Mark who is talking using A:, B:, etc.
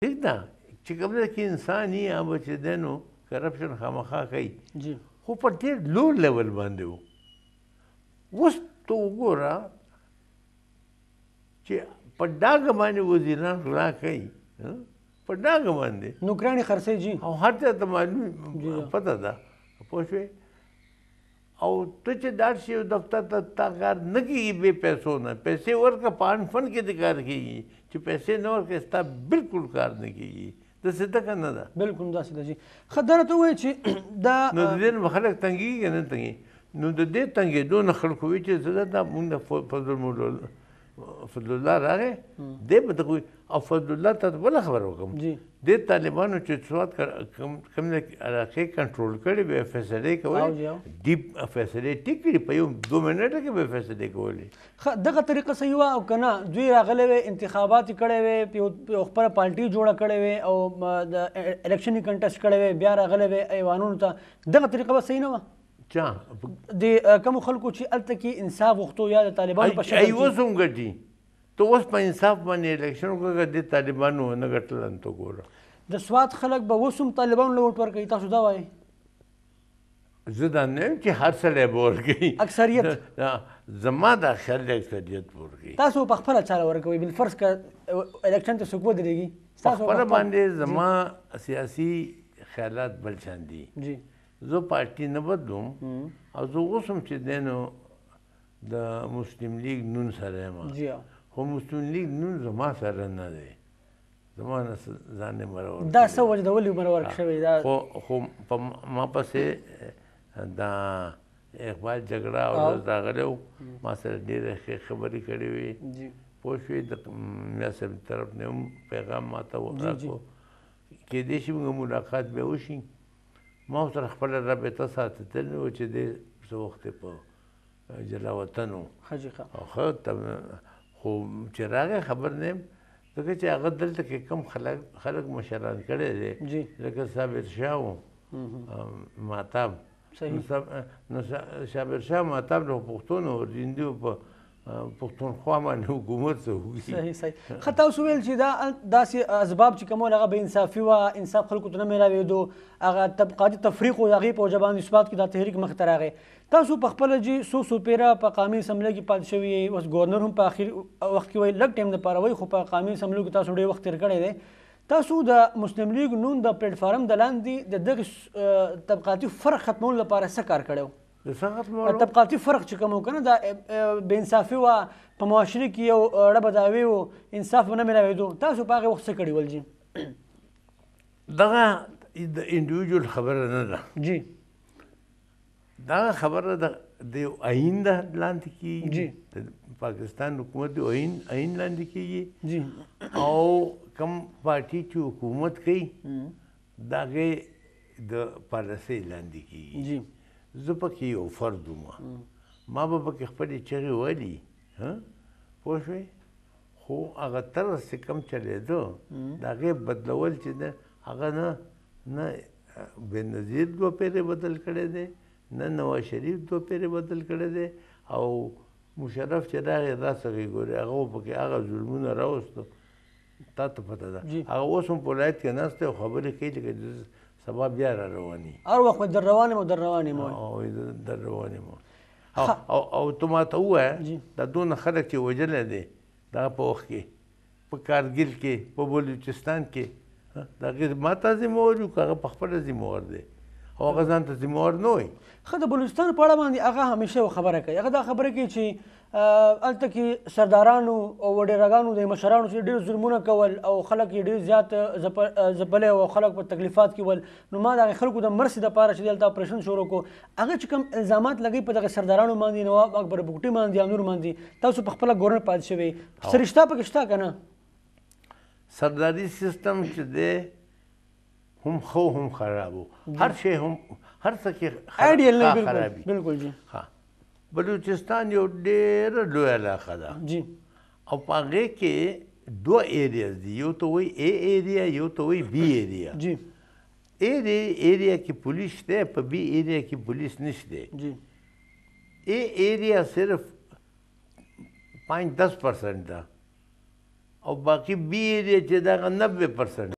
A: ٹھیک ده چې کوم ځای کې انسان یې هغه چې دنو کرپشن خامخا کوي جی خو په ډېر لو لیول باندې وو اوس ته وګوره چې په ډاګ باندې وزیران غلا کوي په ډاګ باندې نوکرانی خرڅې جی او هر څه ته معلوم پته ده پوه شوې او ته چې داسې یو دفتر ته تا کار نه کېږي بې پیسو نه پیسې ورکړه په ان فن کې دې کار کېږي چې پیسې نه ورکړې ستا بالکل کار نه کېږي داسې ده که نه ده بلکل داسې ده جي ښه دا راته ووایه چې دا نو د دې نه به خلک تنګېږي که نه تنګېږي نو د دې تنګېدو نه خلک وایي چې زه دا مونږ د فضل مولول فضل الله راغی دې په دغه او فضل الله ته بل خبر وکم دې طالبانو چې څوات کم کم نه علاقې کنټرول کړي به فیصله کوي ډیپ فیصله ټیکړي په یو 2 منټه کې به فیصله کوي
B: دغه طریقه صحیح وا او کنه دوی راغلي وي انتخابات کړي وي په خپل پارټي جوړه کړي وي او د الیکشن کنټیسټ کړي وي بیا راغلي وي ایوانونو ته دغه طریقه به صحیح نه و چا د کوم خلکو چې الته کې انصاف وختو یا د طالبانو په شکل ایو
A: زوم غدي ته اوس په انصاف باندې الیکشن وکړه د طالبانو نه غټل ان ته ګوره
B: د سواد خلک به وسوم طالبانو لوټ پر کوي تاسو دا وایي
A: زه دا نه چې هر سړی به ورکوي اکثریت زما دا خیال دی اکثریت به ورکوي تاسو
B: په خپله چاره ورکوي بالفرض که الیکشن ته څوک ودرېږي په خپله باندې زما
A: سیاسي خیالات بل شان دي زه پارټي نه بدلوم او زه اوس هم چې دی نو د مسلم لیگ نون سره یم خو مسلم لیگ نون زما سره نه دی زما نه ځان نه مرور دا څه وجه
B: ده ولې مرور شوی دا خو
A: خو ما پسې دا اقبال جګړه او راغلی ما سره ډېرې ښې خبرې کړې وې پوه شوې د میا صاحب طرف نه هم پیغام ما ته ورکړو کېدای شي موږ ملاقات به وشي ما سره خپل رابطه ساتتل و چې دې څه وخت په جلا وطن و حقیقت خو خو چې راغی خبر نه ځکه چې هغه دلته کې کم خلک خلک مشران کړي دي لکه صابر شاه و ماتاب نو صابر شاه ماتاب له پښتون او هندي په پښتونخوا باندې حکومت څه وکړي صحیح صحیح ښه
B: تاسو ویل چې دا داسې اسباب چې کومول هغه به انصافي وه انصاف خلکو ته نه میلاوېدو هغه طبقاتي تفریق و د هغې په وجه باندې اثبات کې دا تحریک مخته راغی تاسو په خپله چې څو څوپیره په قامي اسمبله کې پاتې شوي اوس ګورنر هم په آخر وخت کې وایي لږ ټایم دپاره وایي خو په قامي اسمبلو کې تاسو ډېر وخت تېر کړی دی تاسو د مسلم لیگ نون د پلیټ فارم د لاندې د دغه طبقاتي فرق ختمولو لپاره څه کار کړی فقط ما طبقاتي فرق چې کوم کنه دا بې انصافي و په معاشره کې یو ربه داوي و انصاف نه ملاویدو تاسو په هغه وخت څه کړی ول جی
A: دغه د انډیویډوال خبره نه ده جی دا خبره د د عین د لاندې کې جی پاکستان حکومت د عین عین لاندې کې جی او کم پارټي چې حکومت کوي دغه د پالیسي لاندې کې جی زه پکې یو فرد وم ما به پکې خپلې چغې وهلي پوه شوې خو هغه طرز چې کم چلېده د هغې بدلول چې ده هغه نه نه بېنظیر دوه پیرې بدل کړی دی نه نواز شریف دوه پیرې بدل کړی دی او مشرف چې راغی دا څه ګوري هغه پکې هغه ظلمونه راوستو تا ته پته ده هغه اوس هم په ولایت کې ناست دی او خبرې کوي لکه سبا بیا را رواني هر وخت در روان مو در روان مو او در روان مو او او ته ماته ووایه دا دونه خلک چې وژلی دی دغه په وخت کې په کارګیل کې په بلوچستان کې د هغې ما ته ذموار یو که هغه پخپله ذموار دی او هغه ځان ته ذموار نه وایي ښه د بلوچستان په اړه باندې هغه همیشه یوه خبره کوي هغه دا خبره کوي چې الته
B: کې سردارانو او وډیرګانو د مشرانو چې ډېر ظلمونه کول او خلک یې ډېر زیات زپلې او خلک په تکلیفات کې ول نو ما د خلکو د مرسي د پاره چې دلته اپریشن شروع کو هغه چې کوم الزامات لګي په دغه سردارانو باندې نواب اکبر بوټي باندې انور باندې تاسو په خپل ګورنر پات شوي سرشتہ پکشتا کنه
A: سرداری سیستم چې دی هم خو هم خرابو هر شی هم هر څه کې خرابي بالکل بالکل جی ها بلوچستان یو ډیر لوی علاقه ده جی او پاغه کې دوه ایریاز دي یو ته وای ای ایریا یو ته وای بی ایریا جی ای ایریا کې پولیس شته په بی ایریا کې پولیس نشته جی ای ایریا صرف 5 10% ده او باقی بی ایریا چې دا 90%